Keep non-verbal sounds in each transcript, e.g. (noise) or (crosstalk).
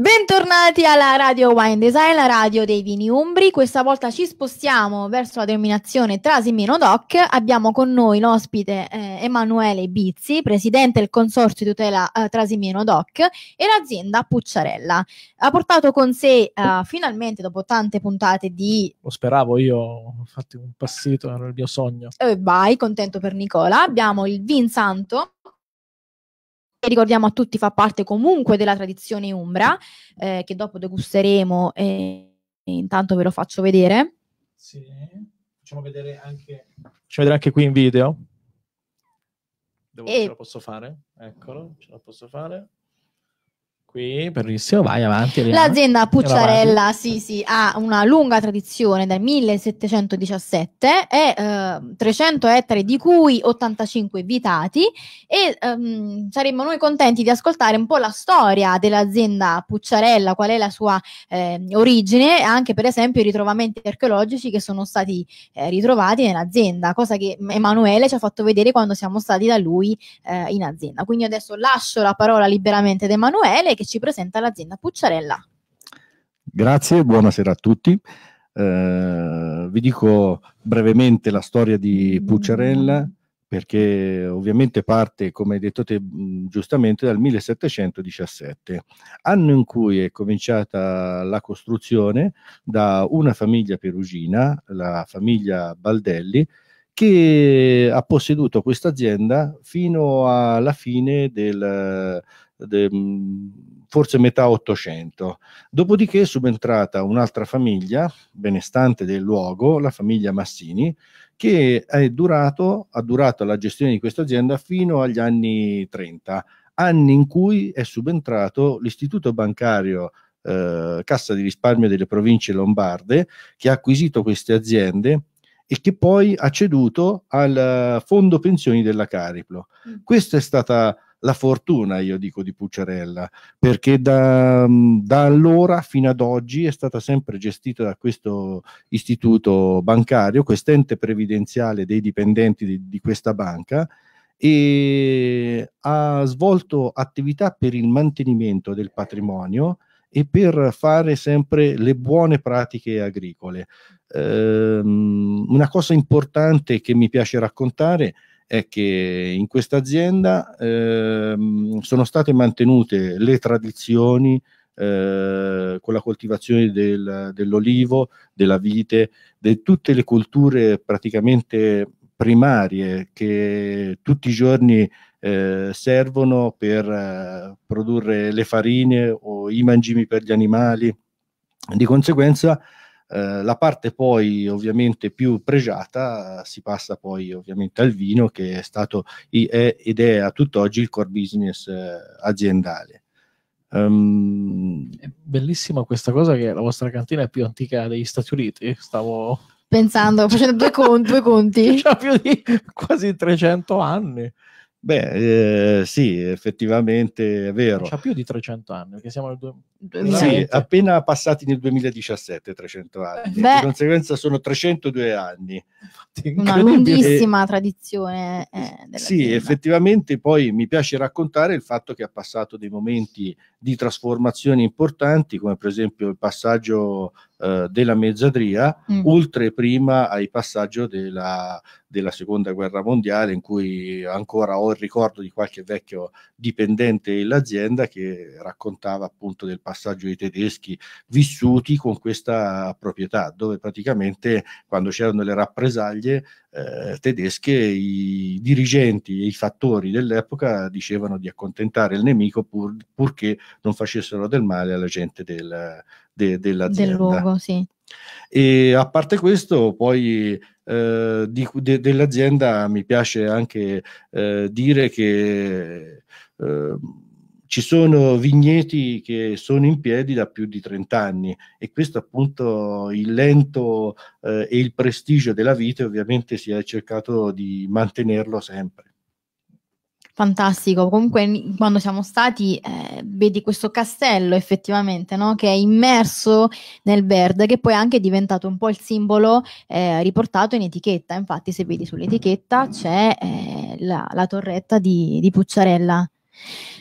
Bentornati alla radio Wine Design, la radio dei vini umbri. Questa volta ci spostiamo verso la denominazione Trasimeno Doc. Abbiamo con noi l'ospite eh, Emanuele Bizzi, presidente del consorzio di tutela eh, Trasimeno Doc e l'azienda Pucciarella. Ha portato con sé eh, finalmente, dopo tante puntate di... Lo speravo io, ho fatto un passito, era il mio sogno. E eh, vai, contento per Nicola. Abbiamo il Vin Santo ricordiamo a tutti fa parte comunque della tradizione umbra, eh, che dopo degusteremo e eh, intanto ve lo faccio vedere. Sì, facciamo vedere anche, facciamo vedere anche qui in video. Devo, e... Ce la posso fare? Eccolo, ce la posso fare qui, benissimo, vai avanti. Elena. L'azienda Pucciarella sì, sì, ha una lunga tradizione dal 1717 e eh, 300 ettari di cui 85 vitati e ehm, saremmo noi contenti di ascoltare un po' la storia dell'azienda Pucciarella, qual è la sua eh, origine, anche per esempio i ritrovamenti archeologici che sono stati eh, ritrovati nell'azienda, cosa che Emanuele ci ha fatto vedere quando siamo stati da lui eh, in azienda. Quindi adesso lascio la parola liberamente ad Emanuele che ci presenta l'azienda Pucciarella. Grazie, buonasera a tutti. Eh, vi dico brevemente la storia di Pucciarella perché ovviamente parte, come hai detto te giustamente, dal 1717, anno in cui è cominciata la costruzione da una famiglia perugina, la famiglia Baldelli, che ha posseduto questa azienda fino alla fine del Mm, forse metà 800. Dopodiché è subentrata un'altra famiglia benestante del luogo, la famiglia Massini, che durato, ha durato la gestione di questa azienda fino agli anni 30, anni in cui è subentrato l'istituto bancario eh, Cassa di risparmio delle province lombarde, che ha acquisito queste aziende e che poi ha ceduto al eh, fondo pensioni della Cariplo. Mm. Questa è stata la fortuna, io dico, di Pucciarella, perché da, mm, da, allora fino ad oggi è stata sempre gestita da questo istituto bancario, quest'ente previdenziale dei dipendenti di, di questa banca, e ha svolto attività per il mantenimento del patrimonio e per fare sempre le buone pratiche agricole. Ehm, una cosa importante che mi piace raccontare è è che in questa azienda ehm, sono state mantenute le tradizioni eh, con la coltivazione del, dell'olivo, della vite, di tutte le culture praticamente primarie che tutti i giorni eh, servono per eh, produrre le farine o i mangimi per gli animali. Di conseguenza eh, la parte poi ovviamente più pregiata eh, si passa poi ovviamente al vino che è stato è, ed è a tutt'oggi il core business eh, aziendale. Um, è bellissima questa cosa che la vostra cantina è più antica degli Stati Uniti, stavo pensando, (laughs) facendo due, con, due conti. C'ha (laughs) più di quasi 300 anni. Beh, eh, sì, effettivamente è vero. C'ha più di 300 anni, perché siamo nel 2000. Sì, appena passati nel 2017, 300 anni. Beh, di conseguenza sono 302 anni. Una lunghissima tradizione. Eh, sì, azienda. effettivamente poi mi piace raccontare il fatto che ha passato dei momenti di trasformazioni importanti, come per esempio il passaggio eh, della mezzadria, mm. oltre prima ai passaggio della, della seconda guerra mondiale, in cui ancora ho il ricordo di qualche vecchio dipendente dell'azienda che raccontava appunto del passaggio passaggio dei tedeschi vissuti con questa proprietà, dove praticamente quando c'erano le rappresaglie eh, tedesche i dirigenti e i fattori dell'epoca dicevano di accontentare il nemico pur, purché non facessero del male alla gente del, de, dell'azienda. Del luogo, sì. E a parte questo, poi eh, di, de, dell'azienda mi piace anche eh, dire che eh, ci sono vigneti che sono in piedi da più di 30 anni e questo appunto il lento eh, e il prestigio della vite ovviamente si è cercato di mantenerlo sempre. Fantastico, comunque quando siamo stati eh, vedi questo castello effettivamente no? che è immerso nel verde che poi è anche diventato un po' il simbolo eh, riportato in etichetta, infatti se vedi sull'etichetta c'è eh, la, la, torretta di, di Pucciarella.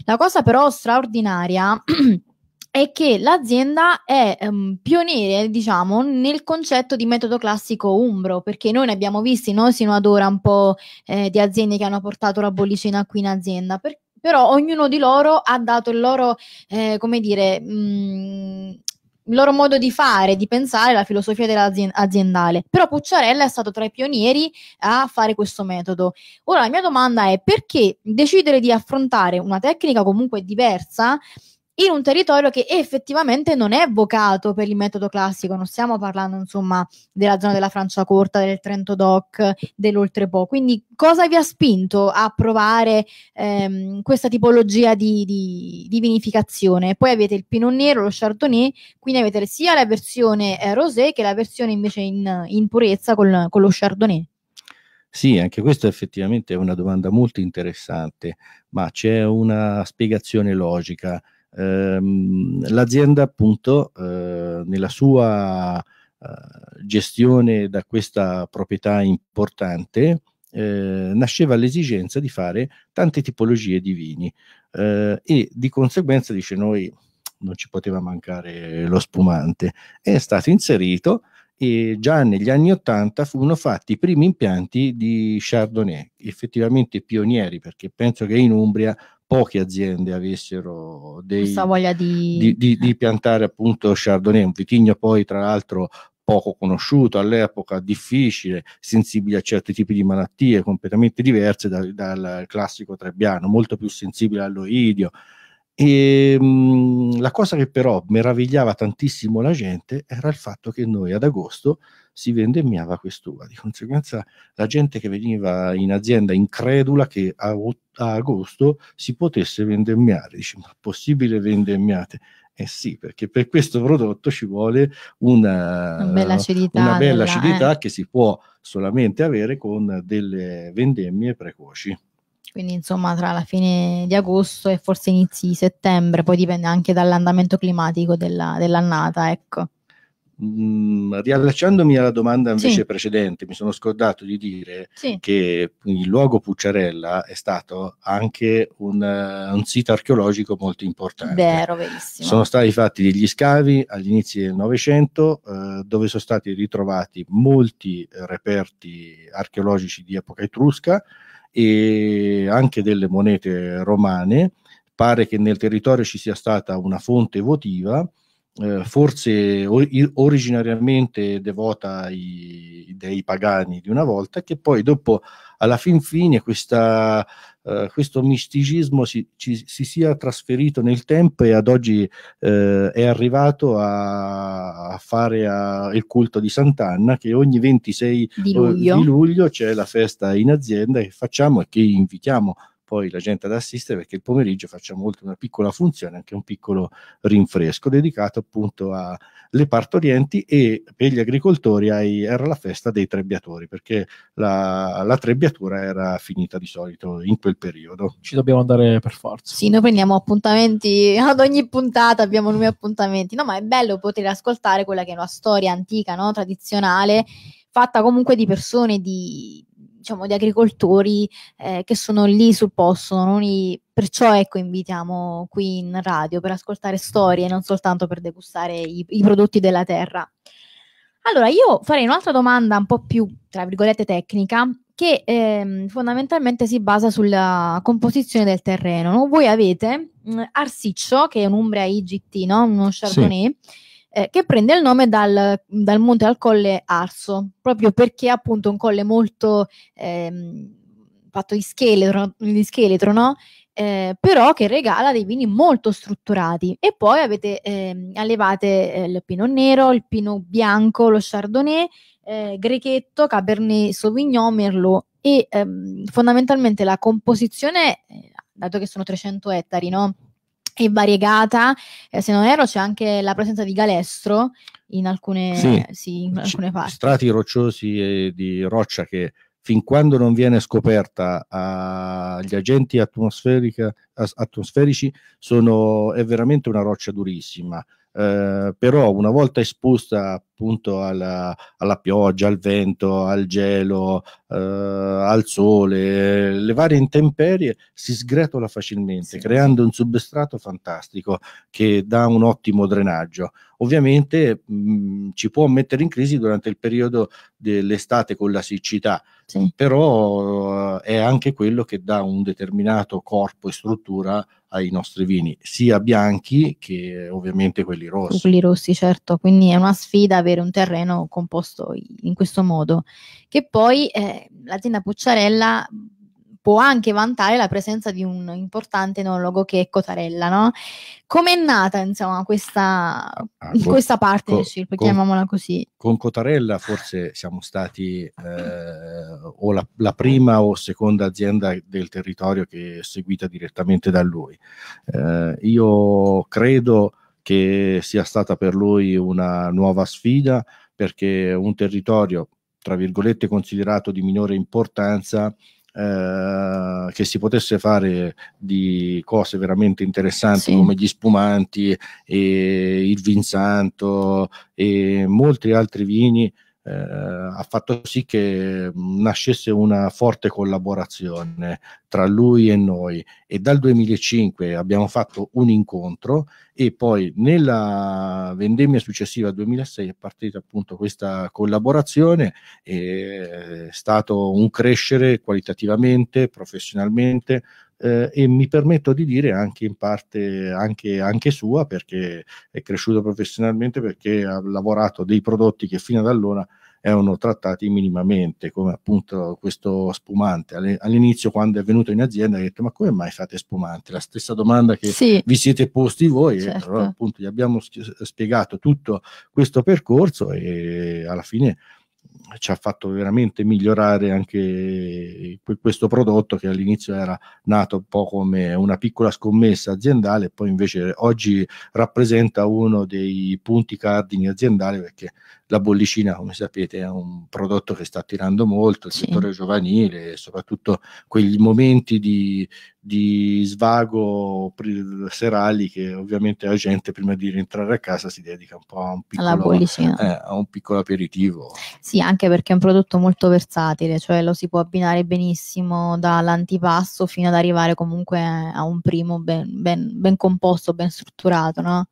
La cosa però straordinaria (clears throat) è che l'azienda è um, pioniere, diciamo, nel concetto di metodo classico umbro, perché noi ne abbiamo visti no, sino ad ora un po' eh, di aziende che hanno portato la bollicina qui in azienda, per, però ognuno di loro ha dato il loro, eh, come dire, mh, mm, il loro modo di fare, di pensare, la filosofia aziendale. Però Pucciarella è stato tra i pionieri a fare questo metodo. Ora la mia domanda è perché decidere di affrontare una tecnica comunque diversa in un territorio che effettivamente non è vocato per il metodo classico, non stiamo parlando insomma della zona della Francia corta, del Trento Doc, dell'Oltrepo. Quindi cosa vi ha spinto a provare ehm, questa tipologia di, di, di, vinificazione? Poi avete il Pinot Nero, lo Chardonnay, quindi avete sia la versione eh, rosé che la versione invece in, in purezza col, con lo Chardonnay. Sì, anche questa effettivamente è una domanda molto interessante, ma c'è una spiegazione logica ehm, l'azienda appunto eh, nella sua eh, gestione da questa proprietà importante eh, nasceva l'esigenza di fare tante tipologie di vini eh, e di conseguenza dice noi non ci poteva mancare lo spumante è stato inserito e già negli anni 80 furono fatti i primi impianti di Chardonnay, effettivamente pionieri, perché penso che in Umbria poche aziende avessero dei, questa voglia di... Di, di, di piantare appunto Chardonnay, un vitigno poi tra l'altro poco conosciuto all'epoca, difficile, sensibile a certi tipi di malattie completamente diverse dal, dal classico trebbiano, molto più sensibile all'oidio, e, ehm, mh, la cosa che però meravigliava tantissimo la gente era il fatto che noi ad agosto si vendemmiava quest'uva, di conseguenza la gente che veniva in azienda incredula che a, a agosto si potesse vendemmiare, dice ma possibile vendemmiate? Eh sì, perché per questo prodotto ci vuole una, una bella acidità, una bella acidità eh. che si può solamente avere con delle vendemmie precoci quindi insomma tra la fine di agosto e forse inizi di settembre, poi dipende anche dall'andamento climatico della, dell'annata, ecco. Mm, riallacciandomi alla domanda invece sì. precedente, mi sono scordato di dire sì. che il luogo Pucciarella è stato anche un, uh, un sito archeologico molto importante. Vero, verissimo. Sono stati fatti degli scavi agli inizi del Novecento uh, dove sono stati ritrovati molti reperti archeologici di epoca etrusca e anche delle monete romane. Pare che nel territorio ci sia stata una fonte votiva eh, forse or- originariamente devota ai dei pagani di una volta, che poi dopo, alla fin fine, questa, eh, questo misticismo si, ci, si, sia trasferito nel tempo e ad oggi eh, è arrivato a, a fare a, il culto di Sant'Anna, che ogni 26 di luglio. di luglio c'è la festa in azienda che facciamo e che invitiamo poi la gente ad assistere perché il pomeriggio facciamo oltre una piccola funzione, anche un piccolo rinfresco dedicato appunto alle partorienti e per gli agricoltori ai, era la festa dei trebbiatori perché la, la, trebbiatura era finita di solito in quel periodo. Ci dobbiamo andare per forza. Sì, noi prendiamo appuntamenti (laughs) ad ogni puntata, abbiamo nuovi appuntamenti, no ma è bello poter ascoltare quella che è una storia antica, no? tradizionale fatta comunque di persone, di, diciamo, di agricoltori eh, che sono lì sul posto, non i perciò ecco invitiamo qui in radio per ascoltare storie, non soltanto per degustare i, i, prodotti della terra. Allora, io farei un'altra domanda un po' più, tra virgolette, tecnica, che ehm, fondamentalmente si basa sulla composizione del terreno. No? Voi avete mh, mm, Arsiccio, che è un'Umbria IGT, no? uno Chardonnay, sì eh, che prende il nome dal, dal, monte al colle Arso, proprio perché è appunto un colle molto ehm, fatto di scheletro, di scheletro no? Eh, però che regala dei vini molto strutturati. E poi avete eh, allevate eh, il pino nero, il pino bianco, lo chardonnay, eh, grechetto, cabernet sauvignon, merlot e ehm, fondamentalmente la composizione, eh, dato che sono 300 ettari, no? e variegata. Eh, se non erro, c'è anche la presenza di galestro in alcune, sì, sì, in alcune parti. Strati rocciosi di roccia che fin quando non viene scoperta agli agenti atmosferici sono, è veramente una roccia durissima. Eh, però una volta esposta appunto alla, alla pioggia, al vento, al gelo, eh, al sole, le varie intemperie, si sgretola facilmente, sì, creando sì. un substrato fantastico che dà un ottimo drenaggio. Ovviamente mh, mm, ci può mettere in crisi durante il periodo dell'estate con la siccità, sì. però eh, è anche quello che dà un determinato corpo e struttura ai nostri vini, sia bianchi che ovviamente quelli rossi. Quelli rossi, certo, quindi è una sfida avere un terreno composto in questo modo, che poi eh, l'azienda Pucciarella mm, può anche vantare la presenza di un importante enologo che è Cotarella, no? Com'è nata, insomma, questa, ah, con, questa partnership, con, chiamiamola così? Con Cotarella forse siamo stati eh, o la, la, prima o seconda azienda del territorio che è seguita direttamente da lui. Eh, io credo che sia stata per lui una nuova sfida perché un territorio, tra virgolette, considerato di minore importanza, eh, che si potesse fare di cose veramente interessanti sì. come gli spumanti, e il vinsanto e molti altri vini eh, ha fatto sì che nascesse una forte collaborazione tra lui e noi e dal 2005 abbiamo fatto un incontro e poi nella vendemmia successiva 2006 è partita appunto questa collaborazione e è stato un crescere qualitativamente, professionalmente, eh, e mi permetto di dire anche in parte anche, anche sua perché è cresciuto professionalmente, perché ha lavorato dei prodotti che fino ad allora erano trattati minimamente, come appunto questo spumante. All'inizio, quando è venuto in azienda, ha detto: Ma come mai fate spumante? La stessa domanda che sì, vi siete posti voi, eh, certo. e allora appunto gli abbiamo spiegato tutto questo percorso e alla fine ci ha fatto veramente migliorare anche questo prodotto che all'inizio era nato un po' come una piccola scommessa aziendale, poi invece oggi rappresenta uno dei punti cardini aziendali perché la bollicina, come sapete, è un prodotto che sta attirando molto il sì. settore giovanile, soprattutto quegli momenti di, di svago serali che ovviamente la gente prima di rientrare a casa si dedica un po' a un piccolo, eh, a un piccolo aperitivo. Sì, anche perché è un prodotto molto versatile, cioè lo si può abbinare benissimo dall'antipasto fino ad arrivare comunque a un primo ben, ben, ben composto, ben strutturato, no?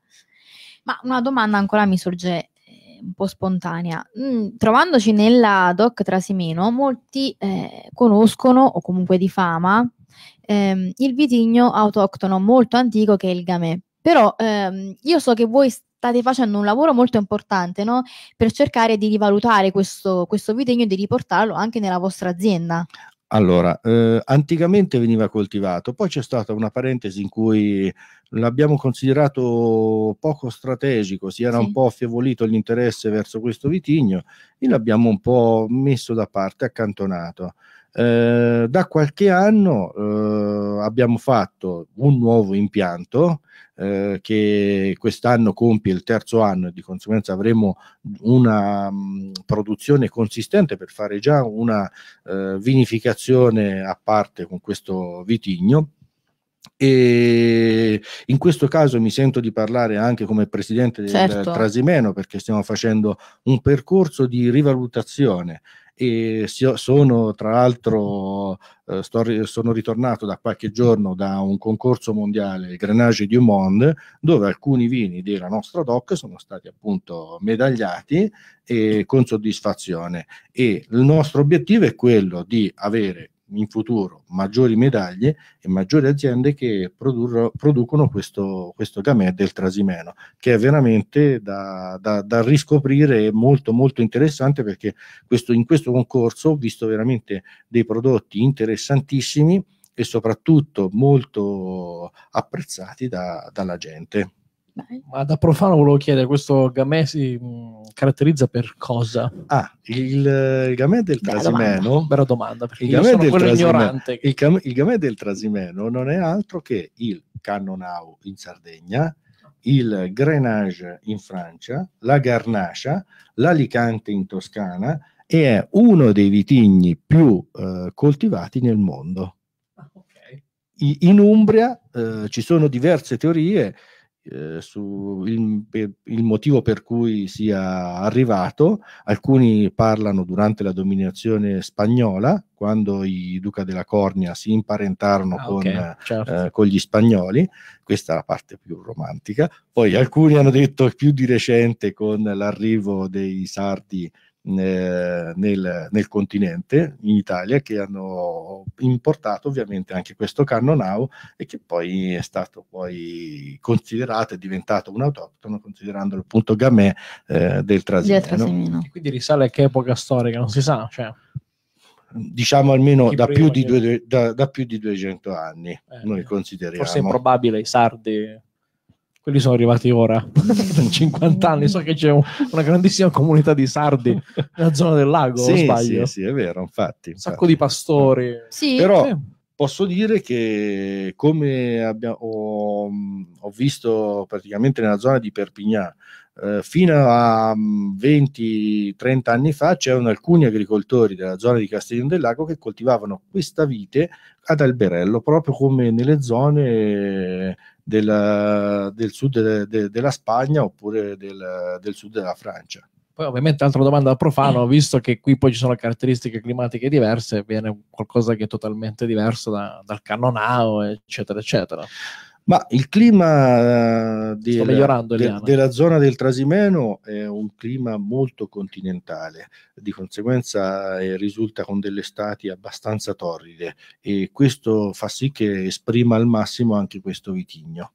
Ma una domanda ancora mi sorge un po' spontanea. Mm, trovandoci nella doc Trasimeno, molti eh, conoscono, o comunque di fama, ehm, il vitigno autoctono molto antico che è il Gamè. Però ehm, io so che voi state facendo un lavoro molto importante no? per cercare di rivalutare questo, questo vitigno e di riportarlo anche nella vostra azienda. Allora, eh, anticamente veniva coltivato, poi c'è stata una parentesi in cui l'abbiamo considerato poco strategico, si era sì. un po' affievolito l'interesse verso questo vitigno e l'abbiamo un po' messo da parte, accantonato. Eh, da qualche anno eh, abbiamo fatto un nuovo impianto eh, che quest'anno compie il terzo anno e di conseguenza avremo una mh, mm, produzione consistente per fare già una eh, vinificazione a parte con questo vitigno e in questo caso mi sento di parlare anche come presidente certo. del Trasimeno perché stiamo facendo un percorso di rivalutazione e sono tra l'altro eh, sono ritornato da qualche giorno da un concorso mondiale il Grenage du Monde dove alcuni vini della nostra DOC sono stati appunto medagliati e, con soddisfazione e il nostro obiettivo è quello di avere in futuro maggiori medaglie e maggiori aziende che produrro, producono questo, questo gamè del Trasimeno, che è veramente da, da, da riscoprire molto molto interessante perché questo, in questo concorso ho visto veramente dei prodotti interessantissimi e soprattutto molto apprezzati da, dalla gente. Ma da profano volevo chiedere, questo gamè si mm, caratterizza per cosa? Ah, il, eh, il gamè del Trasimeno... Bella domanda, perché il io sono quello ignorante. Il, cam- il gamè del Trasimeno non è altro che il Cannonau in Sardegna, il grenage in Francia, la garnacia, l'Alicante in Toscana e è uno dei vitigni più eh, coltivati nel mondo. Ah, okay. I, in Umbria eh, ci sono diverse teorie eh, sul il motivo per cui sia arrivato. Alcuni parlano durante la dominazione spagnola, quando i duca della Cornia si imparentarono ah, con, okay, eh, certo. eh, con, gli spagnoli, questa è la parte più romantica. Poi alcuni hanno detto più di recente con l'arrivo dei sardi eh, nel, nel, continente, in Italia, che hanno importato ovviamente anche questo Cannonau e che poi è stato poi considerato, è diventato un autoctono, considerando il punto gamè eh, del trasimeno. Quindi risale a che epoca storica, non si sa, cioè diciamo almeno da più, due, da, da più, di 200 anni, eh, noi consideriamo. Forse è probabile i sardi quelli sono arrivati ora, (laughs) in 50 anni, so che c'è un, una grandissima comunità di sardi nella zona del lago, sì, sbaglio. Sì, sì, è vero, infatti. Un sacco di pastori. Sì. Però sì. posso dire che come abbiamo, ho, mm, ho, visto praticamente nella zona di Perpignan, eh, fino a 20-30 mm, anni fa c'erano alcuni agricoltori della zona di Castiglione del Lago che coltivavano questa vite ad alberello, proprio come nelle zone del, del sud de, de, della Spagna oppure del, del sud della Francia. Poi ovviamente altra domanda da profano, visto che qui poi ci sono caratteristiche climatiche diverse, viene qualcosa che è totalmente diverso da, dal cannonao, eccetera, eccetera. Ma il clima eh, della, de, della zona del Trasimeno è un clima molto continentale, di conseguenza eh, risulta con delle estati abbastanza torride e questo fa sì che esprima al massimo anche questo vitigno.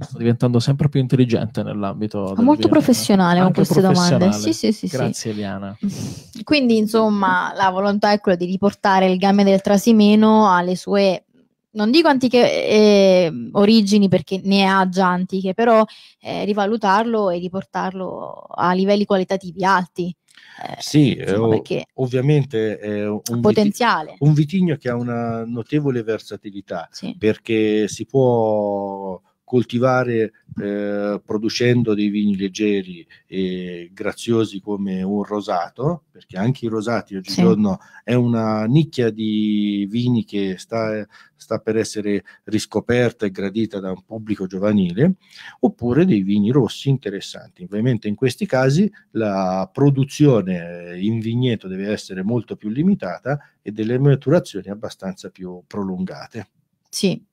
Sto diventando sempre più intelligente nell'ambito. Ah, del Molto vino. professionale con queste domande. Sì, sì, sì, Grazie, sì. Eliana. (laughs) Quindi, insomma, la volontà è quella di riportare il game del Trasimeno alle sue non dico antiche eh, origini perché ne ha già antiche, però eh, rivalutarlo e riportarlo a livelli qualitativi alti. Eh, sì, eh, insomma, ovviamente è un, potenziale. Viti- un vitigno che ha una notevole versatilità sì. perché si può coltivare eh, producendo dei vini leggeri e graziosi come un rosato, perché anche i rosati oggigiorno sì. è una nicchia di vini che sta, sta per essere riscoperta e gradita da un pubblico giovanile, oppure dei vini rossi interessanti. Ovviamente in questi casi la produzione in vigneto deve essere molto più limitata e delle maturazioni abbastanza più prolungate. Sì,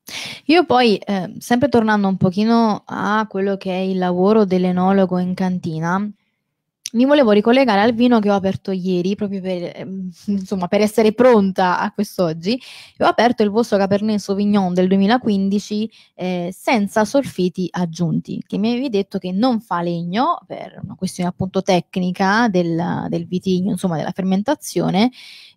io poi, eh, sempre tornando un pochino a quello che è il lavoro dell'enologo in cantina, mi volevo ricollegare al vino che ho aperto ieri, proprio per, ehm, (laughs) insomma, per essere pronta a quest'oggi. ho aperto il vostro Cabernet Sauvignon del 2015 eh, senza solfiti aggiunti, che mi avevi detto che non fa legno, per una questione appunto tecnica del, del vitigno, insomma della fermentazione,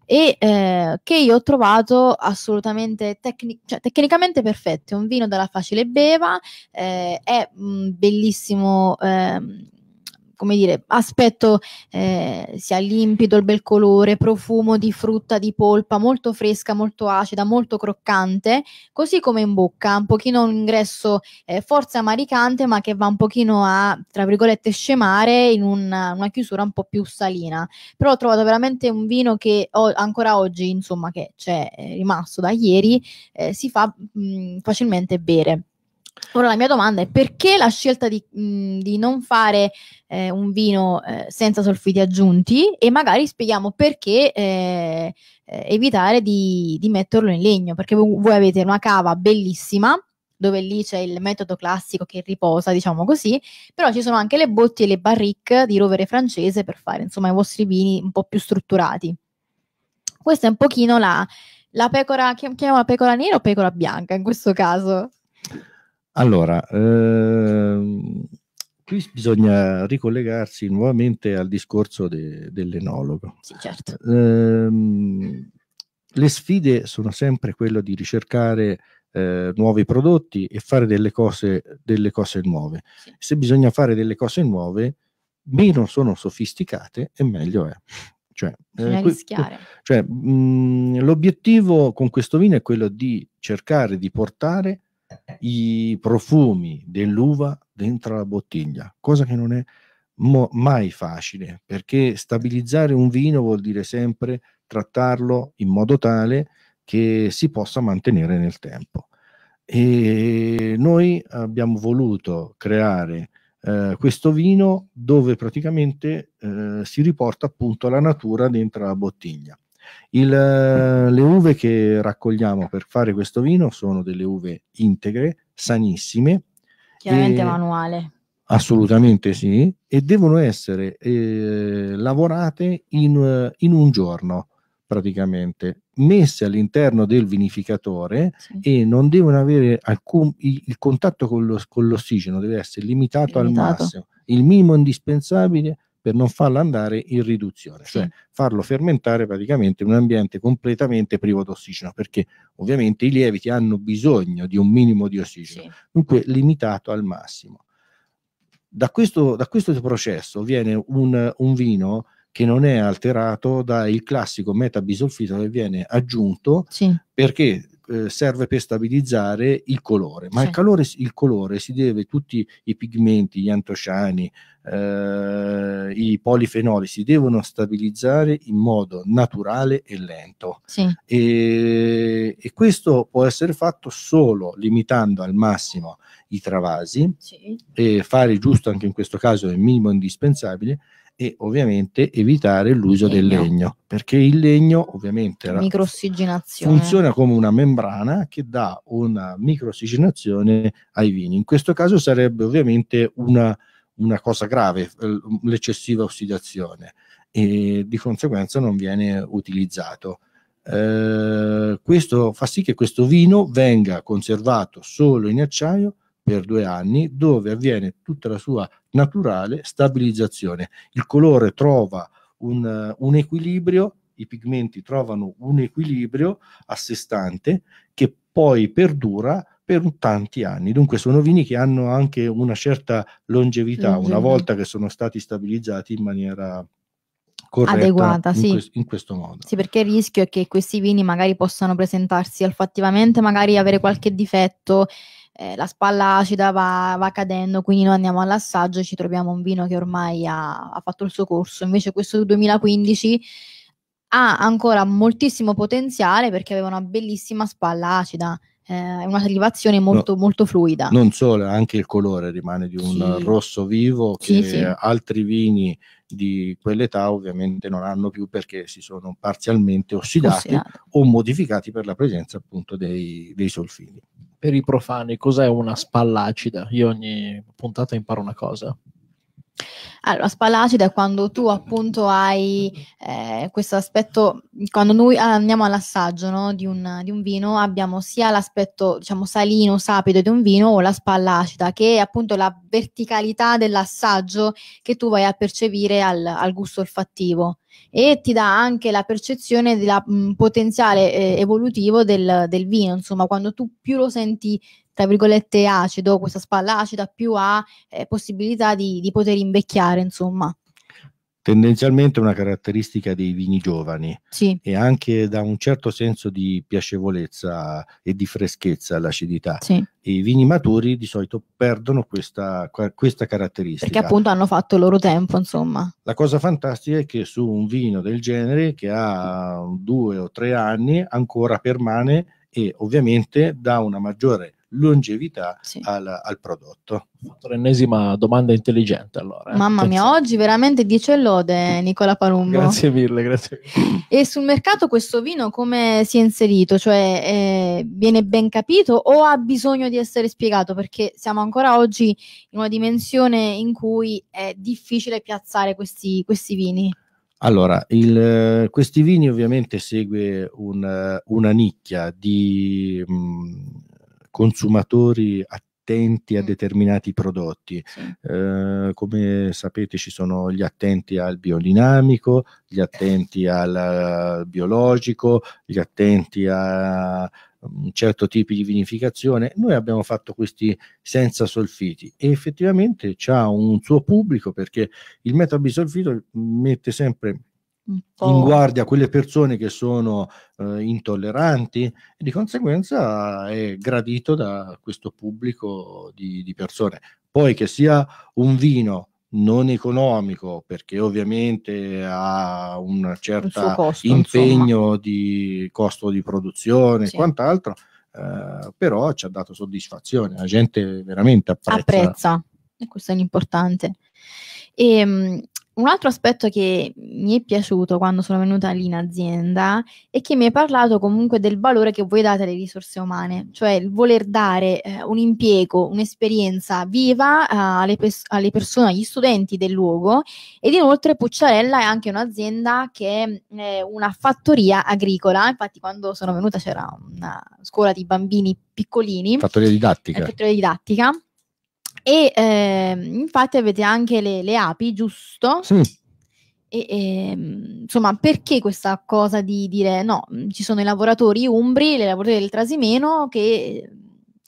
e eh, che io ho trovato assolutamente tecnic- cioè, tecnicamente perfetto. È un vino dalla facile beva, eh, è mh, bellissimo ehm, come dire, aspetto eh, sia limpido, il bel colore, profumo di frutta, di polpa, molto fresca, molto acida, molto croccante, così come in bocca, un pochino un ingresso eh, forse amaricante, ma che va un pochino a, tra virgolette, scemare in una, una chiusura un po' più salina. Però ho trovato veramente un vino che ho, ancora oggi, insomma, che c'è eh, rimasto da ieri, eh, si fa mh, mm, facilmente bere. Ora la mia domanda è perché la scelta di, mh, di non fare eh, un vino eh, senza solfiti aggiunti e magari spieghiamo perché eh, eh evitare di, di, metterlo in legno, perché voi avete una cava bellissima dove lì c'è il metodo classico che riposa, diciamo così, però ci sono anche le botti e le barrique di rovere francese per fare insomma i vostri vini un po' più strutturati. Questa è un pochino la, la pecora, chiamiamola pecora nera o pecora bianca in questo caso? Allora, ehm, qui bisogna ricollegarsi nuovamente al discorso de, dell'enologo. Sì, certo. Ehm, le sfide sono sempre quello di ricercare eh, nuovi prodotti e fare delle cose, delle cose nuove. Sì. Se bisogna fare delle cose nuove, meno sono sofisticate e meglio è. Cioè, eh, que- cioè mh, mm, l'obiettivo con questo vino è quello di cercare di portare i profumi dell'uva dentro la bottiglia, cosa che non è mo- mai facile, perché stabilizzare un vino vuol dire sempre trattarlo in modo tale che si possa mantenere nel tempo. E noi abbiamo voluto creare eh, questo vino dove praticamente eh, si riporta appunto la natura dentro la bottiglia. Il, eh, le uve che raccogliamo per fare questo vino sono delle uve integre, sanissime. Chiaramente e, manuale. Assolutamente sì, e devono essere eh, lavorate in, eh, in un giorno praticamente messe all'interno del vinificatore sì. e non devono avere alcun il, il contatto con, lo, con, l'ossigeno deve essere limitato, limitato, al massimo il minimo indispensabile per non farlo andare in riduzione, cioè farlo fermentare praticamente in un ambiente completamente privo di ossigeno, perché ovviamente i lieviti hanno bisogno di un minimo di ossigeno, sì. dunque limitato al massimo. Da questo, da questo processo viene un, un, vino che non è alterato dal classico metabisolfito che viene aggiunto sì. perché eh, serve per stabilizzare il colore, ma sì. il, calore, il, colore si deve, tutti i pigmenti, gli antociani, eh, i polifenoli si devono stabilizzare in modo naturale e lento. Sì. E, e, questo può essere fatto solo limitando al massimo i travasi sì. e fare giusto anche in questo caso il minimo indispensabile e ovviamente evitare l'uso legno. del legno, perché il legno ovviamente funziona come una membrana che dà una microossigenazione ai vini. In questo caso sarebbe ovviamente una, una cosa grave, l'eccessiva ossidazione e di conseguenza non viene utilizzato. Eh, questo fa sì che questo vino venga conservato solo in acciaio per due anni dove avviene tutta la sua naturale stabilizzazione. Il colore trova un, un equilibrio, i pigmenti trovano un equilibrio a sé stante che poi perdura per tanti anni. Dunque sono vini che hanno anche una certa longevità, longevità. una volta che sono stati stabilizzati in maniera adeguata, in, sì. Questo, in questo modo. Sì, perché il rischio è che questi vini magari possano presentarsi olfattivamente, magari avere qualche difetto eh, la spalla acida va, va, cadendo, quindi noi andiamo all'assaggio e ci troviamo un vino che ormai ha, ha fatto il suo corso. Invece questo 2015 ha ancora moltissimo potenziale perché aveva una bellissima spalla acida eh, è una salivazione molto, no, molto fluida. Non solo, anche il colore rimane di un sì. rosso vivo che sì, sì. altri vini di quell'età ovviamente non hanno più perché si sono parzialmente ossidati Ossidati. o modificati per la presenza appunto dei, dei solfini. Per i profani cos'è una spalla acida? Io ogni puntata imparo una cosa. Allora, spallacida è quando tu appunto hai eh, questo aspetto, quando noi andiamo all'assaggio no, di, un, di, un, vino abbiamo sia l'aspetto diciamo salino, sapido di un vino o la spalla acida che è appunto la verticalità dell'assaggio che tu vai a percepire al, al gusto olfattivo e ti dà anche la percezione del mm, potenziale eh, evolutivo del, del, vino, insomma quando tu più lo senti tra virgolette acido, questa spalla acida, più ha eh, possibilità di, di poter invecchiare, insomma tendenzialmente una caratteristica dei vini giovani sì. e anche da un certo senso di piacevolezza e di freschezza l'acidità. Sì. I vini maturi di solito perdono questa, questa, caratteristica. Perché appunto hanno fatto il loro tempo, insomma. La cosa fantastica è che su un vino del genere che ha due o tre anni ancora permane e ovviamente dà una maggiore longevità sì. al, al, prodotto. L'ennesima domanda intelligente allora. Eh. Mamma Penso. mia, oggi veramente dice lode Nicola Palumbo. grazie mille, grazie. Mille. E sul mercato questo vino come si è inserito? Cioè eh, viene ben capito o ha bisogno di essere spiegato? Perché siamo ancora oggi in una dimensione in cui è difficile piazzare questi, questi vini. Allora, il, questi vini ovviamente segue un, una nicchia di, mh, mm, consumatori attenti a determinati prodotti. Sì. Eh, come sapete ci sono gli attenti al biodinamico, gli attenti al eh, biologico, gli attenti a un mm, certo tipo di vinificazione, noi abbiamo fatto questi senza solfiti e effettivamente c'è un suo pubblico perché il metabisolfito mette sempre in guardia quelle persone che sono eh, intolleranti e di conseguenza è gradito da questo pubblico di, di, persone. Poi che sia un vino non economico perché ovviamente ha un certo impegno insomma. di costo di produzione e quant'altro, eh, però ci ha dato soddisfazione, la gente veramente apprezza. apprezza. E questo è l'importante. E, ehm, un altro aspetto che mi è piaciuto quando sono venuta lì in azienda è che mi hai parlato comunque del valore che voi date alle risorse umane, cioè il voler dare eh, un impiego, un'esperienza viva eh, alle, pers- alle, persone, agli studenti del luogo ed inoltre Pucciarella è anche un'azienda che è eh, una fattoria agricola, infatti quando sono venuta c'era una scuola di bambini piccolini. Fattoria didattica. Fattoria didattica e eh, infatti avete anche le, le api, giusto? Sì. E, e, ehm, insomma, perché questa cosa di dire no, ci sono i lavoratori umbri, le lavoratori del Trasimeno che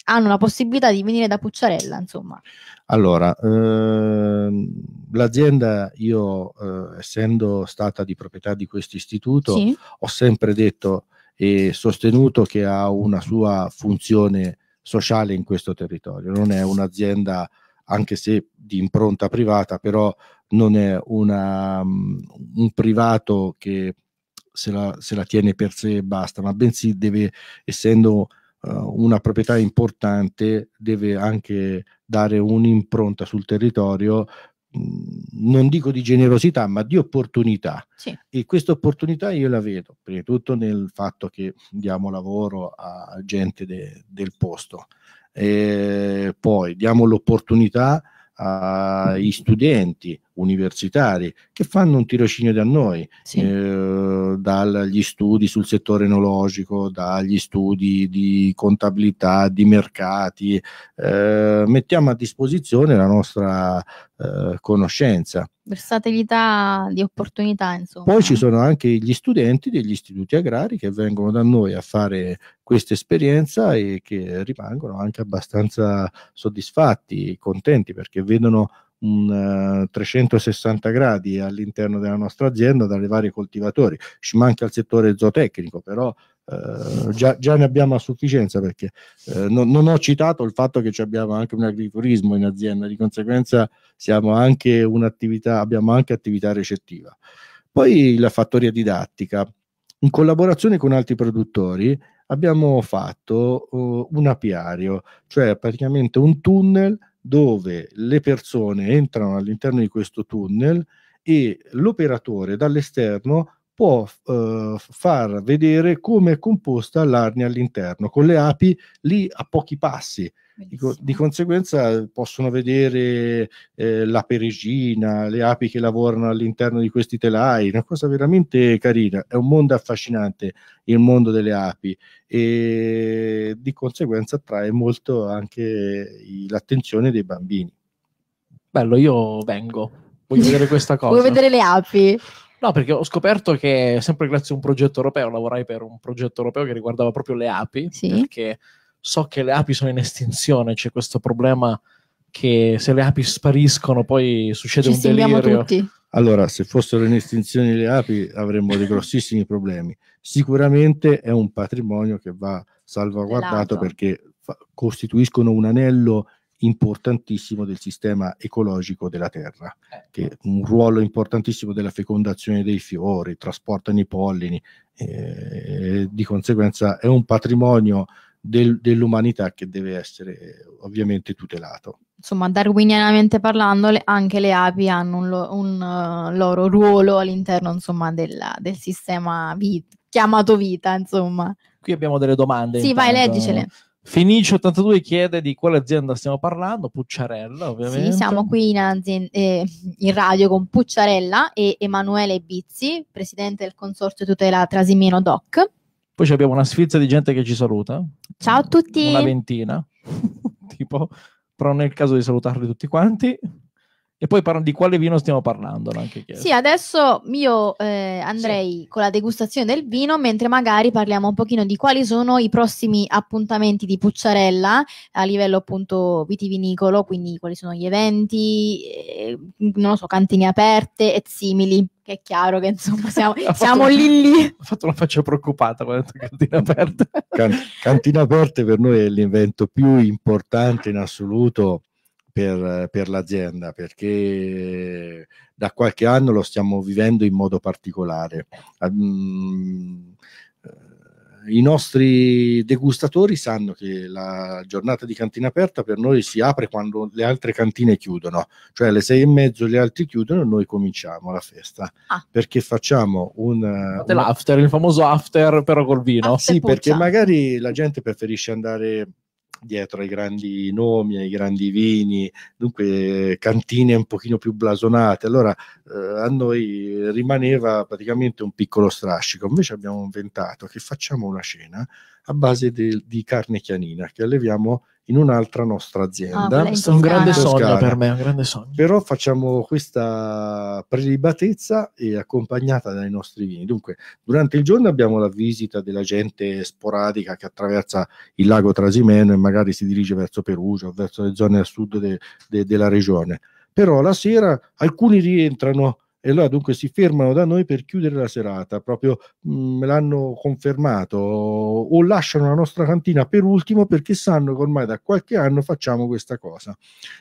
hanno la possibilità di venire da Pucciarella, insomma. Allora, ehm, l'azienda, io eh, essendo stata di proprietà di questo istituto, sì. ho sempre detto e sostenuto che ha una sua funzione sociale in questo territorio. Non è un'azienda, anche se di impronta privata, però non è una, mm, un privato che se la, se la, tiene per sé e basta, ma bensì deve, essendo uh, una proprietà importante, deve anche dare un'impronta sul territorio non dico di generosità, ma di opportunità. Sì. E questa opportunità io la vedo, prima di tutto nel fatto che diamo lavoro a gente de, del posto, e eh, poi diamo l'opportunità agli studenti universitari che fanno un tirocinio da noi, sì. eh, dagli studi sul settore enologico, dagli studi di contabilità, di mercati, eh, mettiamo a disposizione la nostra eh, conoscenza. Versatilità di opportunità, insomma. Poi ci sono anche gli studenti degli istituti agrari che vengono da noi a fare questa esperienza e che rimangono anche abbastanza soddisfatti, contenti perché vedono un, 360 eh, gradi all'interno della nostra azienda dalle varie coltivatori. Ci manca il settore zootecnico, però Uh, già, già, ne abbiamo a sufficienza perché uh, no, non ho citato il fatto che abbiamo anche un agriturismo in azienda, di conseguenza siamo anche un'attività, abbiamo anche attività recettiva. Poi la fattoria didattica, in collaborazione con altri produttori abbiamo fatto uh, un apiario, cioè praticamente un tunnel dove le persone entrano all'interno di questo tunnel e l'operatore dall'esterno può eh, far vedere come è composta l'arnia all'interno con le api lì a pochi passi Bellissimo. Di conseguenza possono vedere eh, la peregina, le api che lavorano all'interno di questi telai, una cosa veramente carina, è un mondo affascinante il mondo delle api e di conseguenza attrae molto anche l'attenzione dei bambini. Bello, io vengo, voglio vedere questa (laughs) cosa. Vuoi vedere le api? No, perché ho scoperto che sempre grazie a un progetto europeo, lavorai per un progetto europeo che riguardava proprio le api, sì. perché so che le api sono in estinzione, c'è questo problema che se le api spariscono poi succede Ci un delirio. Tutti. Allora, se fossero in estinzione le api avremmo dei grossissimi problemi. Sicuramente è un patrimonio che va salvaguardato Lato. perché fa- costituiscono un anello importantissimo del sistema ecologico della terra, eh. che un ruolo importantissimo della fecondazione dei fiori, trasportano i pollini, eh, di conseguenza è un patrimonio del, dell'umanità che deve essere ovviamente tutelato. Insomma, darwinianamente parlando, anche le api hanno un, lo, un uh, loro ruolo all'interno insomma, della, del sistema vita, chiamato vita. Insomma. Qui abbiamo delle domande. Sì, intanto. vai, leggicele. Fenice82 chiede di quale azienda stiamo parlando, Pucciarella ovviamente. Sì, siamo qui in, azienda, eh, in radio con Pucciarella e Emanuele Bizzi, presidente del consorzio tutela Trasimeno DOC. Poi abbiamo una sfilza di gente che ci saluta. Ciao a tutti. Una ventina, (laughs) tipo, però non è il caso di salutarli tutti quanti, e poi par- di quale vino stiamo parlando? Sì, adesso io eh, andrei sì. con la degustazione del vino, mentre magari parliamo un pochino di quali sono i prossimi appuntamenti di Pucciarella a livello appunto vitivinicolo, quindi quali sono gli eventi, eh, non lo so, cantine aperte e simili. Che è chiaro che insomma (laughs) siamo, siamo lì lì. Ho (laughs) fatto una faccia preoccupata quando ho detto cantine aperta. Can- cantina aperte per noi è l'invento più importante in assoluto per, per l'azienda perché da qualche anno lo stiamo vivendo in modo particolare. Mm, eh, i nostri degustatori sanno che la giornata di cantina aperta per noi si apre quando le altre cantine chiudono, cioè alle sei e mezzo le altre chiudono e noi cominciamo la festa ah. perché facciamo un, un... l'after, il famoso after però col vino. After sì, puccia. perché magari la gente preferisce andare dietro ai grandi nomi, ai grandi vini, dunque cantine un pochino più blasonate. Allora eh, a noi rimaneva praticamente un piccolo strascico, invece abbiamo inventato che facciamo una cena a base de, di carne chianina che alleviamo in un'altra nostra azienda. Ah, è un grande sogno per me, un grande sogno. Però facciamo questa prelibatezza e accompagnata dai nostri vini. Dunque, durante il giorno abbiamo la visita della gente sporadica che attraversa il lago Trasimeno e magari si dirige verso Perugia o verso le zone a sud de, de, della regione. Però la sera alcuni rientrano e allora dunque si fermano da noi per chiudere la serata, proprio mh, mhmm, me l'hanno confermato, o lasciano la nostra cantina per ultimo perché sanno che ormai da qualche anno facciamo questa cosa.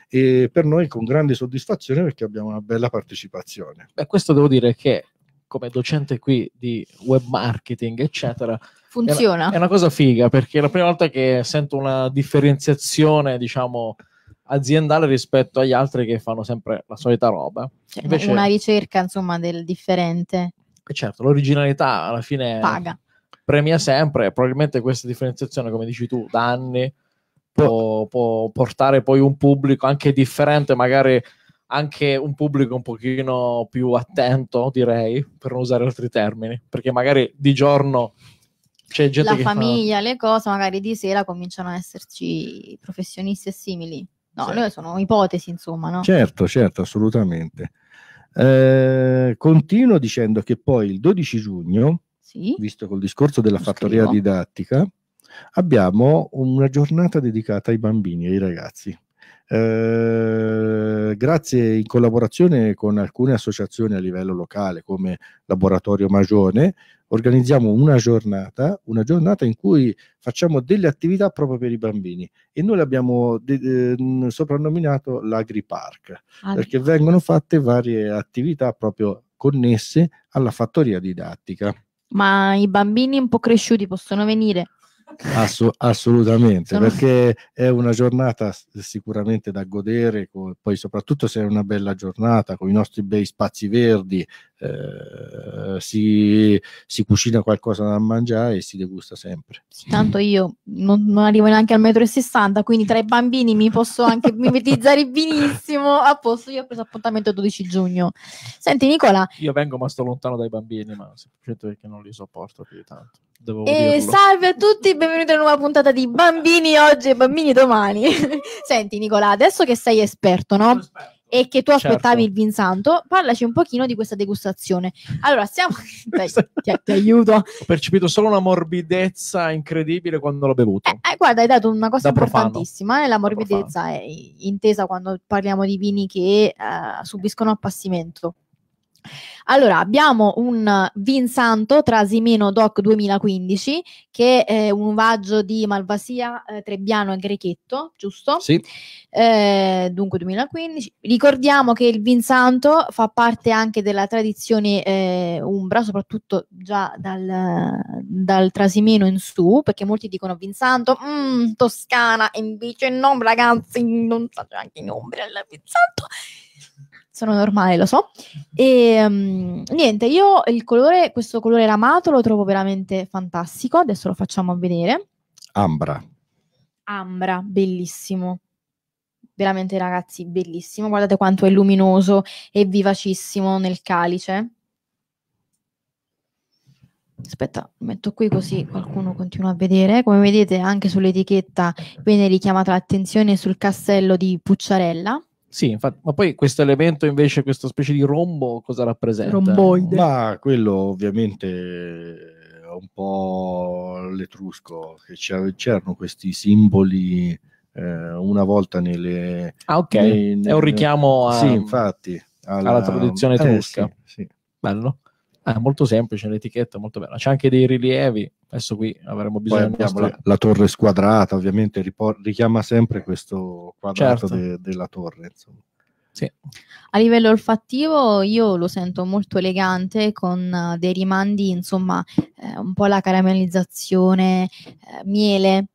E per noi con grande soddisfazione perché abbiamo una bella partecipazione. Beh, questo devo dire che come docente qui di web marketing, eccetera, funziona. È una, è una cosa figa perché è la prima volta che sento una differenziazione, diciamo aziendale rispetto agli altri che fanno sempre la solita roba. Cioè, Invece, una ricerca, insomma, del differente. E eh, certo, l'originalità alla fine Paga. premia sempre, probabilmente questa differenziazione, come dici tu, da anni può, può portare poi un pubblico anche differente, magari anche un pubblico un pochino più attento, direi, per non usare altri termini, perché magari di giorno c'è gente la famiglia, fa... le cose, magari di sera cominciano ad esserci professionisti e simili. No, sì. sono ipotesi, insomma, no? Certo, certo, assolutamente. Eh, continuo dicendo che poi il 12 giugno, sì. visto col discorso della Lo fattoria scrivo. didattica, abbiamo una giornata dedicata ai bambini e ai ragazzi. Eh, grazie in collaborazione con alcune associazioni a livello locale come Laboratorio Magione organizziamo una giornata, una giornata in cui facciamo delle attività proprio per i bambini e noi l'abbiamo de- de- mm, soprannominato l'AgriPark, ah, perché vengono fatte varie attività proprio connesse alla fattoria didattica. Ma i bambini un po' cresciuti possono venire? Ass- assolutamente, Sono... perché è una giornata sicuramente da godere, con, poi soprattutto se è una bella giornata con i nostri bei spazi verdi, eh, si, si, cucina qualcosa da mangiare e si degusta sempre. Tanto io non, non arrivo neanche al metro e 60, quindi tra i bambini mi posso anche (laughs) mimetizzare benissimo. A posto, io ho preso appuntamento il 12 giugno. Senti Nicola. Io vengo ma sto lontano dai bambini, ma semplicemente perché non li sopporto più tanto. Dovevo e dirlo. salve a tutti, benvenuti a una nuova puntata di Bambini oggi e Bambini domani. (laughs) Senti Nicola, adesso che sei esperto, no? E che tu aspettavi certo. il Santo, parlaci un pochino di questa degustazione. Allora, siamo... (laughs) (laughs) Dai, ti, ti, aiuto. Ho percepito solo una morbidezza incredibile quando l'ho bevuto. Eh, eh guarda, hai dato una cosa da importantissima. Eh? La morbidezza è intesa quando parliamo di vini che eh, subiscono appassimento. Allora, abbiamo un Vin Santo Trasimeno Doc 2015 che è un uvaggio di Malvasia, eh, Trebbiano e Grechetto, giusto? Sì. Eh, dunque 2015. Ricordiamo che il Vin Santo fa parte anche della tradizione eh, umbra, soprattutto già dal, dal, Trasimeno in su, perché molti dicono Vinsanto, mm, Toscana, e invece no ragazzi, non so anche in Umbria il Vin Santo sono normale, lo so. E um, niente, io il colore, questo colore ramato lo trovo veramente fantastico. Adesso lo facciamo vedere. Ambra. Ambra, bellissimo. Veramente, ragazzi, bellissimo. Guardate quanto è luminoso e vivacissimo nel calice. Aspetta, metto qui così qualcuno continua a vedere. Come vedete, anche sull'etichetta viene richiamata l'attenzione sul castello di Pucciarella sì, infatti, ma poi questo elemento invece, questa specie di rombo, cosa rappresenta? Romboide. Ma mm. quello ovviamente è un po' l'etrusco, che c'erano questi simboli eh, una volta nelle... Ah ok, nei, è un richiamo a, sì, infatti, alla, alla tradizione eh, etrusca. Eh, sì, sì. Bello. Ah, molto semplice l'etichetta, molto bella. C'è anche dei rilievi, adesso qui avremo bisogno di... Nostro... La, la, torre squadrata, ovviamente, ripor- richiama sempre questo quadrato certo. de- della torre. Insomma. Sì. A livello olfattivo io lo sento molto elegante con eh, dei rimandi, insomma, eh, un po' la caramellizzazione, eh, miele,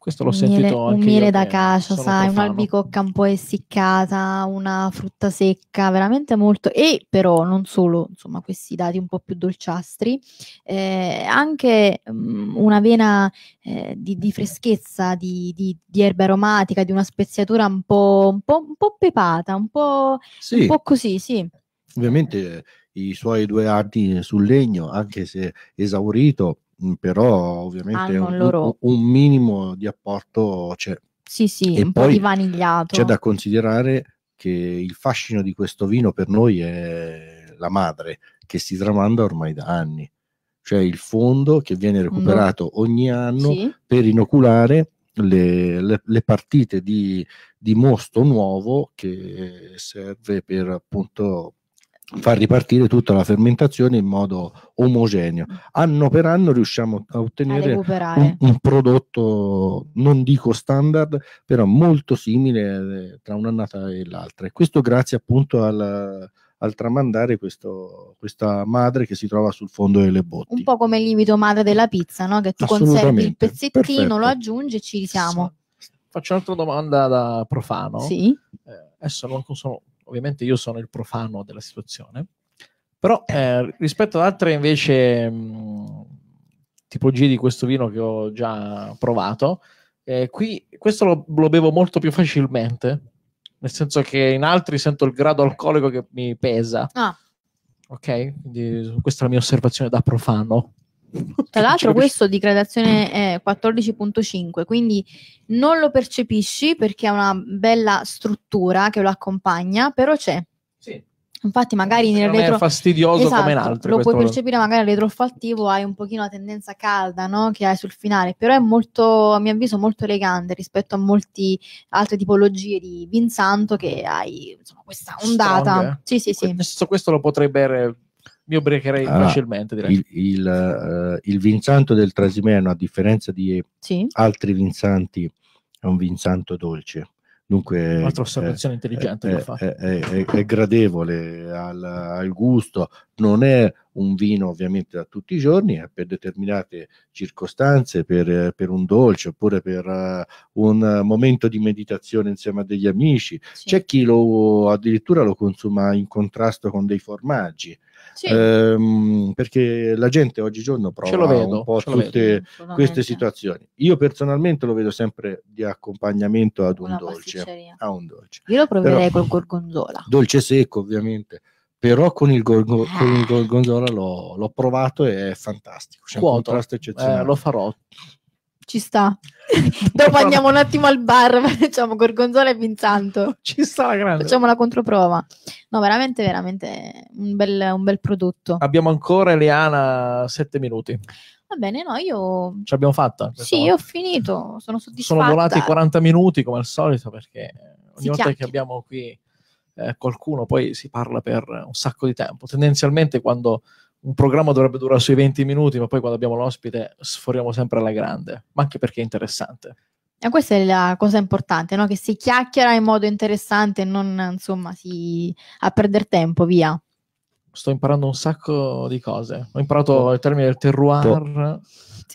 questo l'ho miele, sentito anche. Un miele da cacio, sai, un'albicocca un po' essiccata, una frutta secca, veramente molto. E però non solo, insomma, questi dati un po' più dolciastri, eh, anche mh, mm, una vena eh, di, di, freschezza, di, di, di, erba aromatica, di una speziatura un po', un po', un po pepata, un po', sì. un po' così, sì. Ovviamente i suoi due arti sul legno, anche se esaurito, Mm, però ovviamente un, loro... un, minimo di apporto c'è. Sì, sì, e un po' di vanigliato. C'è da considerare che il fascino di questo vino per noi è la madre, che si tramanda ormai da anni. Cioè il fondo che viene mm. recuperato no. ogni anno sì. per inoculare le, le, le, partite di, di, mosto nuovo che serve per appunto far ripartire tutta la fermentazione in modo omogeneo. Anno per anno riusciamo a ottenere a un, un, prodotto, non dico standard, però molto simile eh, tra un'annata e l'altra. E questo grazie appunto al, al tramandare questo, questa madre che si trova sul fondo delle botti. Un po' come il lievito madre della pizza, no? che tu conservi il pezzettino, Perfetto. lo aggiungi e ci siamo. Faccio un'altra domanda da profano. Sì. Eh, adesso non sono ovviamente io sono il profano della situazione, però eh, eh rispetto ad altre invece mh, mm, tipologie di questo vino che ho già provato, eh, qui questo lo, lo, bevo molto più facilmente, nel senso che in altri sento il grado alcolico che mi pesa. Ah. Ok, quindi questa è la mia osservazione da profano. Tra l'altro questo di gradazione è 14.5, quindi non lo percepisci perché ha una bella struttura che lo accompagna, però c'è. Sì. Infatti magari nel non retro... è fastidioso esatto, come in altri. Lo puoi modo. percepire magari al retrofaltivo, hai un pochino la tendenza calda no? che hai sul finale, però è molto, a mio avviso, molto elegante rispetto a molte altre tipologie di Vinsanto che hai insomma, questa ondata. Strong, eh? Sì, sì, sì. Questo, questo lo potrebbe mi ubriacherei ah, facilmente. Direi. Il, il, uh, il, vinsanto del Trasimeno, a differenza di sì. altri vinsanti, è un vinsanto dolce. Dunque, un'altra osservazione è, eh, intelligente è, che fa. È, è, è gradevole al, al, gusto, non è un vino ovviamente da tutti i giorni, è per determinate circostanze, per, per un dolce oppure per uh, un momento di meditazione insieme a degli amici. Sì. C'è chi lo, addirittura lo consuma in contrasto con dei formaggi. Sì. Ehm, perché la gente oggigiorno prova vedo, un po' tutte queste situazioni. Io personalmente lo vedo sempre di accompagnamento ad un, dolce, a un dolce. Io lo proverei Però, col gorgonzola. Dolce secco, ovviamente però con il, gorgo, con il ah. gorgonzola l'ho, l'ho, provato e è fantastico. C'è Quoto. un contrasto eccezionale. Eh, lo farò. Ci sta. (laughs) Dopo andiamo un attimo al bar, (laughs) facciamo gorgonzola e vinzanto (laughs) Ci sta la grande. Facciamo la controprova. No, veramente, veramente un bel, un bel prodotto. Abbiamo ancora Eliana 7 minuti. Va bene, no, io... Ce l'abbiamo fatta? Sì, volta. ho finito, sono soddisfatto. Sono volati 40 minuti come al solito perché ogni si volta chiacchi. che abbiamo qui eh, qualcuno poi si parla per un sacco di tempo. Tendenzialmente quando un programma dovrebbe durare sui 20 minuti, ma poi quando abbiamo l'ospite sforiamo sempre alla grande, ma anche perché è interessante. E questa è la cosa importante, no? che si chiacchiera in modo interessante e non insomma si... a perdere tempo, via sto imparando un sacco di cose. Ho imparato il termine del terroir.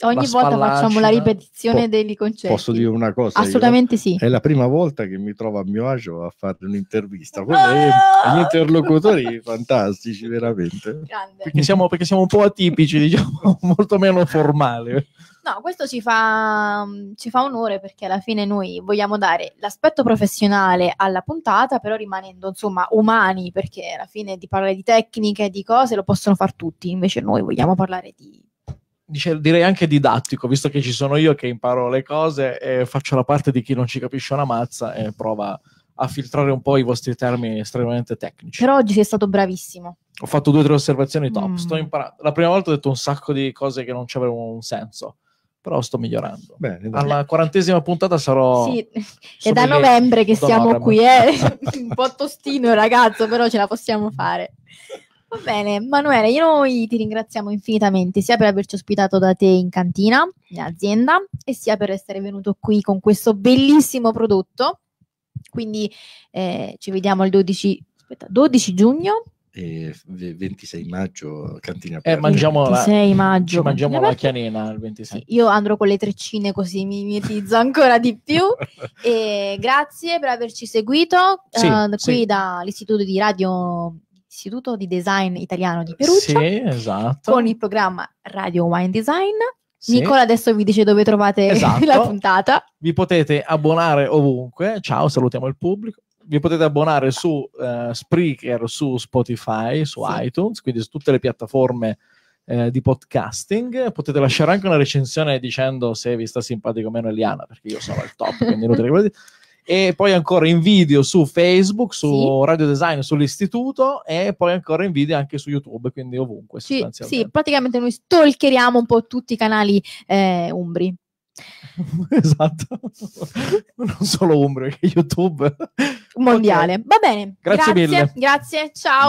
Ogni volta facciamo la ripetizione po- dei concetti. Posso dire una cosa? Assolutamente io, sì. È la prima volta che mi trovo a mio agio a fare un'intervista. Quello ah! Gli interlocutori fantastici, veramente. Perché siamo, perché siamo, un po' atipici, diciamo, (laughs) molto meno formali. No, questo ci fa, ci fa, onore perché alla fine noi vogliamo dare l'aspetto professionale alla puntata, però rimanendo insomma umani perché alla fine di parlare di tecniche, di cose lo possono fare tutti, invece noi vogliamo parlare di... Dice, direi anche didattico, visto che ci sono io che imparo le cose e faccio la parte di chi non ci capisce una mazza e prova a filtrare un po' i vostri termini estremamente tecnici. Però oggi sei stato bravissimo. Ho fatto due o tre osservazioni top. Mm. Sto imparando. La prima volta ho detto un sacco di cose che non avevano un senso però sto migliorando. Bene, Alla quarantesima puntata sarò... Sì, (laughs) è da novembre che siamo qui, è eh? (laughs) un po' tostino ragazzo, però ce la possiamo fare. Va bene, Manuele, noi ti ringraziamo infinitamente sia per averci ospitato da te in cantina, in azienda, e sia per essere venuto qui con questo bellissimo prodotto. Quindi eh, ci vediamo il 12, aspetta, 12 giugno e 26 maggio cantina eh, mangiamo 26 la, maggio mangiamo la chianena il 26 io andrò con le treccine così mi mietizzo ancora di più (laughs) e grazie per averci seguito sì, uh, qui sì. dall'istituto di radio istituto di design italiano di Perugia sì, esatto. con il programma Radio Wine Design sì. Nicola adesso vi dice dove trovate (laughs) esatto. la puntata vi potete abbonare ovunque ciao salutiamo il pubblico vi potete abbonare su eh, Spreaker, su Spotify, su sì. iTunes, quindi su tutte le piattaforme eh, di podcasting. Potete lasciare anche una recensione dicendo se vi sta simpatico o meno Eliana, perché io sono al top, quindi inutile che E poi ancora in video su Facebook, su sì. Radio Design, sull'Istituto e poi ancora in video anche su YouTube, quindi ovunque. Sì, sì praticamente noi stalkeriamo un po' tutti i canali eh, umbri. (laughs) esatto, non solo Umbro, che YouTube mondiale. Okay. Va bene, grazie, grazie mille. Grazie, ciao.